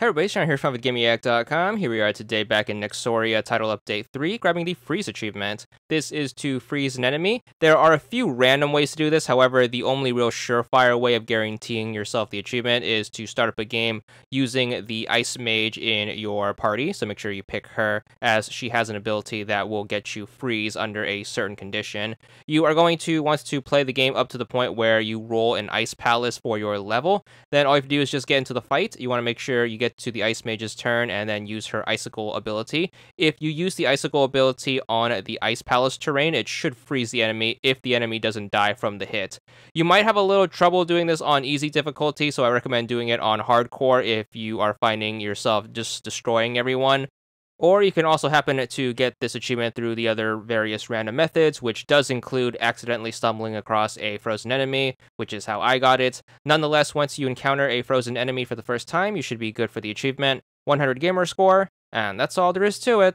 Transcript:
Hey everybody, Sean here from VidGameYak.com. Here we are today back in Nexoria Title Update 3, grabbing the Freeze achievement. This is to freeze an enemy. There are a few random ways to do this, however, the only real surefire way of guaranteeing yourself the achievement is to start up a game using the Ice Mage in your party, so make sure you pick her, as she has an ability that will get you freeze under a certain condition. You are going to want to play the game up to the point where you roll an Ice Palace for your level, then all you have to do is just get into the fight. You want to make sure you get get to the Ice Mage's turn and then use her Icicle ability. If you use the Icicle ability on the Ice Palace terrain, it should freeze the enemy if the enemy doesn't die from the hit. You might have a little trouble doing this on easy difficulty, so I recommend doing it on hardcore if you are finding yourself just destroying everyone. Or you can also happen to get this achievement through the other various random methods, which does include accidentally stumbling across a frozen enemy, which is how I got it. Nonetheless, once you encounter a frozen enemy for the first time, you should be good for the achievement. 100 gamer score, and that's all there is to it.